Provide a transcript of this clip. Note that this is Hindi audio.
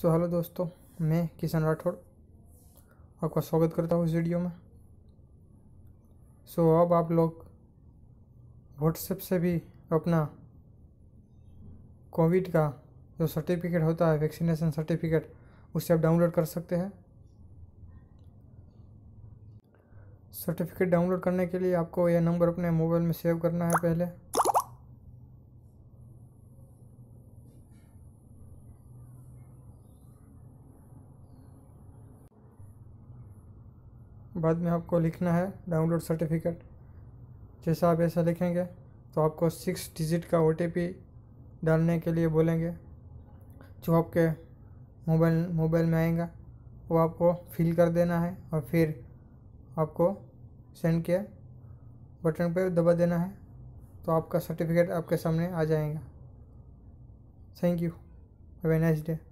सो हेलो दोस्तों मैं किशन राठौड़ आपका स्वागत करता हूँ इस वीडियो में सो so, अब आप लोग व्हाट्सएप से भी अपना कोविड का जो सर्टिफिकेट होता है वैक्सीनेशन सर्टिफिकेट उसे आप डाउनलोड कर सकते हैं सर्टिफिकेट डाउनलोड करने के लिए आपको यह नंबर अपने मोबाइल में सेव करना है पहले बाद में आपको लिखना है डाउनलोड सर्टिफिकेट जैसा आप ऐसा लिखेंगे तो आपको सिक्स डिजिट का ओ डालने के लिए बोलेंगे जो आपके मोबाइल मोबाइल में आएगा वो आपको फिल कर देना है और फिर आपको सेंड किया बटन पे दबा देना है तो आपका सर्टिफिकेट आपके सामने आ जाएगा thank you have a nice day